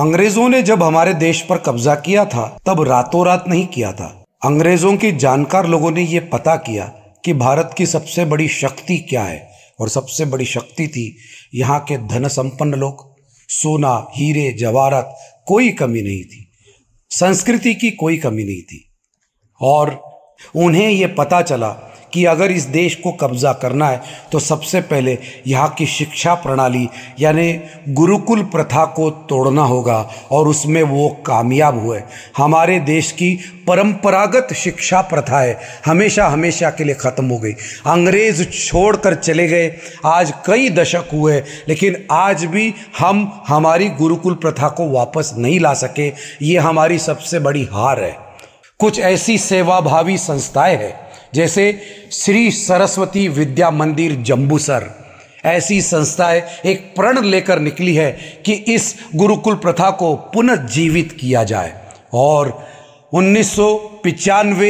अंग्रेजों ने जब हमारे देश पर कब्जा किया था तब रातों रात नहीं किया था अंग्रेजों के जानकार लोगों ने यह पता किया कि भारत की सबसे बड़ी शक्ति क्या है और सबसे बड़ी शक्ति थी यहाँ के धन संपन्न लोग सोना हीरे जवाहरात कोई कमी नहीं थी संस्कृति की कोई कमी नहीं थी और उन्हें ये पता चला कि अगर इस देश को कब्ज़ा करना है तो सबसे पहले यहाँ की शिक्षा प्रणाली यानी गुरुकुल प्रथा को तोड़ना होगा और उसमें वो कामयाब हुए हमारे देश की परंपरागत शिक्षा प्रथाएं हमेशा हमेशा के लिए ख़त्म हो गई अंग्रेज़ छोड़कर चले गए आज कई दशक हुए लेकिन आज भी हम हमारी गुरुकुल प्रथा को वापस नहीं ला सके ये हमारी सबसे बड़ी हार है कुछ ऐसी सेवाभावी संस्थाएं हैं जैसे श्री सरस्वती विद्या मंदिर जम्बूसर ऐसी संस्थाएं एक प्रण लेकर निकली है कि इस गुरुकुल प्रथा को पुनर्जीवित किया जाए और उन्नीस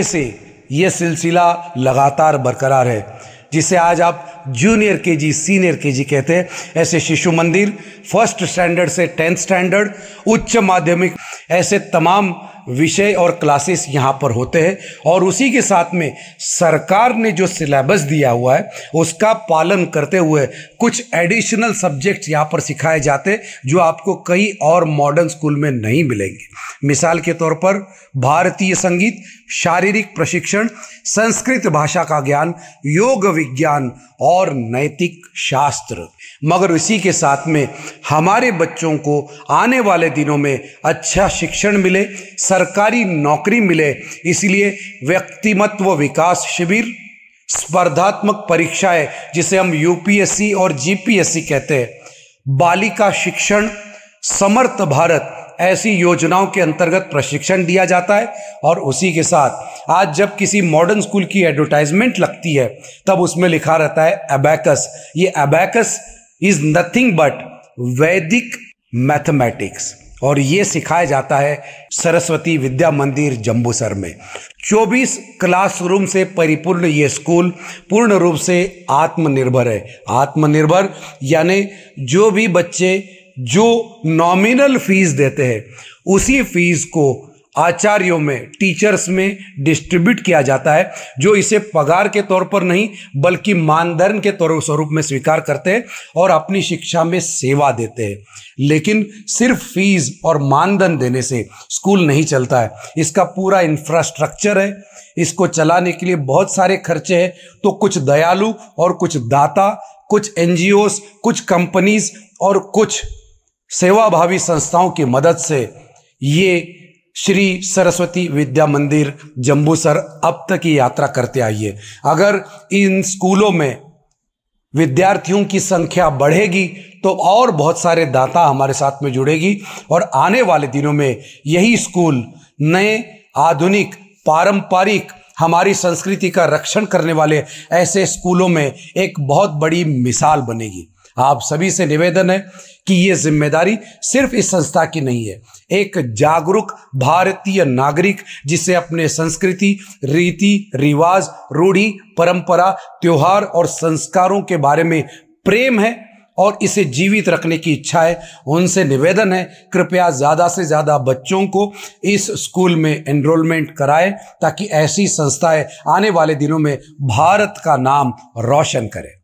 से यह सिलसिला लगातार बरकरार है जिसे आज आप जूनियर के जी सीनियर के जी कहते हैं ऐसे शिशु मंदिर फर्स्ट स्टैंडर्ड से टेंथ स्टैंडर्ड उच्च माध्यमिक ऐसे तमाम विषय और क्लासेस यहाँ पर होते हैं और उसी के साथ में सरकार ने जो सिलेबस दिया हुआ है उसका पालन करते हुए कुछ एडिशनल सब्जेक्ट्स यहाँ पर सिखाए जाते जो आपको कई और मॉडर्न स्कूल में नहीं मिलेंगे मिसाल के तौर पर भारतीय संगीत शारीरिक प्रशिक्षण संस्कृत भाषा का ज्ञान योग विज्ञान और नैतिक शास्त्र मगर इसी के साथ में हमारे बच्चों को आने वाले दिनों में अच्छा शिक्षण मिले सरकारी नौकरी मिले इसलिए व्यक्तिमत्व विकास शिविर स्पर्धात्मक परीक्षाएं जिसे हम यूपीएससी और जीपीएससी कहते हैं बालिका शिक्षण समर्थ भारत ऐसी योजनाओं के अंतर्गत प्रशिक्षण दिया जाता है और उसी के साथ आज जब किसी मॉडर्न स्कूल की एडवर्टाइजमेंट लगती है तब उसमें लिखा रहता है अबैकस ये abacus is nothing but Vedic mathematics और ये सिखाया जाता है सरस्वती विद्या मंदिर जम्बूसर में 24 क्लासरूम से परिपूर्ण ये स्कूल पूर्ण रूप से आत्मनिर्भर है आत्मनिर्भर यानी जो भी बच्चे जो नॉमिनल फीस देते हैं उसी फीस को आचार्यों में टीचर्स में डिस्ट्रीब्यूट किया जाता है जो इसे पगार के तौर पर नहीं बल्कि मानधन के तौर स्वरूप में स्वीकार करते हैं और अपनी शिक्षा में सेवा देते हैं लेकिन सिर्फ फीस और मानधन देने से स्कूल नहीं चलता है इसका पूरा इंफ्रास्ट्रक्चर है इसको चलाने के लिए बहुत सारे खर्चे हैं तो कुछ दयालु और कुछ दाता कुछ एन कुछ कंपनीज और कुछ सेवाभावी संस्थाओं की मदद से ये श्री सरस्वती विद्या मंदिर जम्बूसर अब तक की यात्रा करते आइए अगर इन स्कूलों में विद्यार्थियों की संख्या बढ़ेगी तो और बहुत सारे दाता हमारे साथ में जुड़ेगी और आने वाले दिनों में यही स्कूल नए आधुनिक पारंपरिक हमारी संस्कृति का रक्षण करने वाले ऐसे स्कूलों में एक बहुत बड़ी मिसाल बनेगी आप सभी से निवेदन है कि ये जिम्मेदारी सिर्फ इस संस्था की नहीं है एक जागरूक भारतीय नागरिक जिसे अपने संस्कृति रीति रिवाज रूढ़ी परंपरा त्योहार और संस्कारों के बारे में प्रेम है और इसे जीवित रखने की इच्छा है उनसे निवेदन है कृपया ज़्यादा से ज़्यादा बच्चों को इस स्कूल में एनरोलमेंट कराएं ताकि ऐसी संस्थाएं आने वाले दिनों में भारत का नाम रोशन करें